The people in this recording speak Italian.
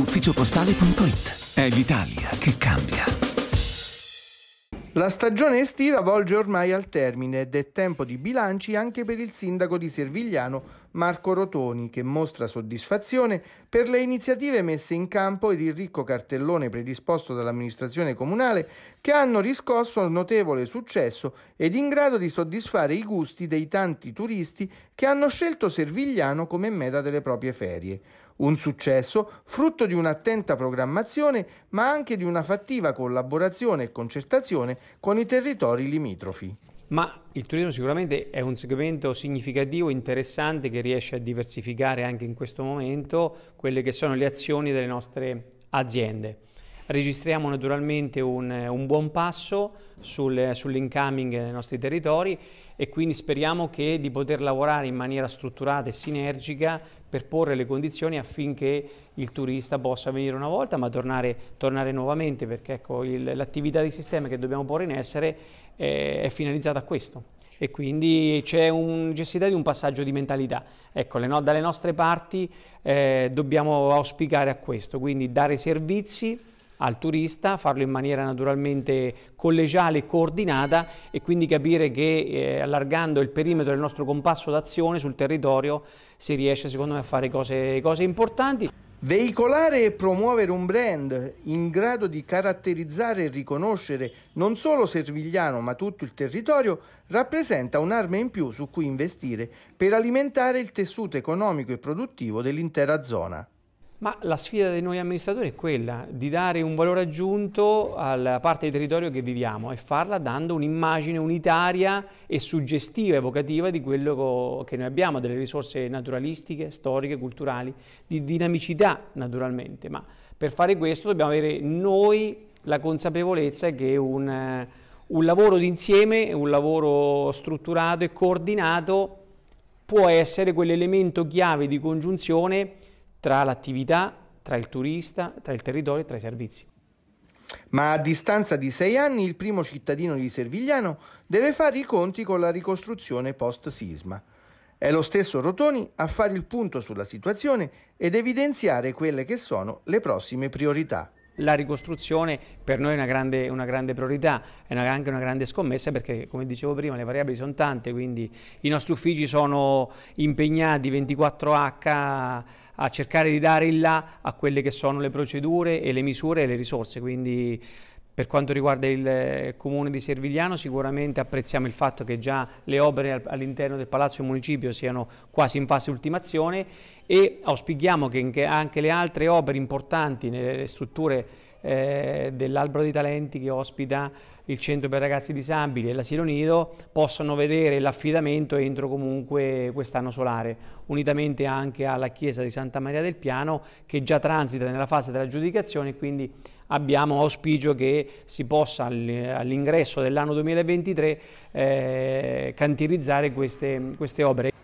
ufficiopostale.it. È l'Italia che cambia. La stagione estiva volge ormai al termine ed è tempo di bilanci anche per il sindaco di Servigliano, Marco Rotoni, che mostra soddisfazione per le iniziative messe in campo ed il ricco cartellone predisposto dall'amministrazione comunale che hanno riscosso notevole successo ed in grado di soddisfare i gusti dei tanti turisti che hanno scelto Servigliano come meta delle proprie ferie. Un successo frutto di un'attenta programmazione, ma anche di una fattiva collaborazione e concertazione con i territori limitrofi ma il turismo sicuramente è un segmento significativo, interessante, che riesce a diversificare anche in questo momento quelle che sono le azioni delle nostre aziende registriamo naturalmente un, un buon passo sul, sull'incoming nei nostri territori e quindi speriamo che di poter lavorare in maniera strutturata e sinergica per porre le condizioni affinché il turista possa venire una volta ma tornare, tornare nuovamente perché ecco, l'attività di sistema che dobbiamo porre in essere eh, è finalizzata a questo e quindi c'è necessità di un passaggio di mentalità. Ecco, le, no, dalle nostre parti eh, dobbiamo auspicare a questo, quindi dare servizi al turista, farlo in maniera naturalmente collegiale e coordinata e quindi capire che eh, allargando il perimetro del nostro compasso d'azione sul territorio si riesce secondo me a fare cose, cose importanti. Veicolare e promuovere un brand in grado di caratterizzare e riconoscere non solo Servigliano ma tutto il territorio rappresenta un'arma in più su cui investire per alimentare il tessuto economico e produttivo dell'intera zona. Ma la sfida dei noi amministratori è quella di dare un valore aggiunto alla parte di territorio che viviamo e farla dando un'immagine unitaria e suggestiva, evocativa di quello che noi abbiamo, delle risorse naturalistiche, storiche, culturali, di dinamicità naturalmente, ma per fare questo dobbiamo avere noi la consapevolezza che un, un lavoro d'insieme, un lavoro strutturato e coordinato può essere quell'elemento chiave di congiunzione tra l'attività, tra il turista, tra il territorio e tra i servizi. Ma a distanza di sei anni il primo cittadino di Servigliano deve fare i conti con la ricostruzione post-sisma. È lo stesso Rotoni a fare il punto sulla situazione ed evidenziare quelle che sono le prossime priorità la ricostruzione per noi è una grande, una grande priorità, è una, anche una grande scommessa perché come dicevo prima le variabili sono tante, quindi i nostri uffici sono impegnati 24H a cercare di dare il là a quelle che sono le procedure e le misure e le risorse, quindi per quanto riguarda il eh, comune di Servigliano sicuramente apprezziamo il fatto che già le opere all'interno del palazzo municipio siano quasi in fase ultimazione e auspichiamo che anche le altre opere importanti nelle strutture eh, dell'Albero dei Talenti che ospita il Centro per Ragazzi Disabili e l'Asilo Nido possano vedere l'affidamento entro comunque quest'anno solare, unitamente anche alla Chiesa di Santa Maria del Piano che già transita nella fase dell'aggiudicazione e quindi abbiamo auspicio che si possa all'ingresso dell'anno 2023 eh, cantirizzare queste, queste opere.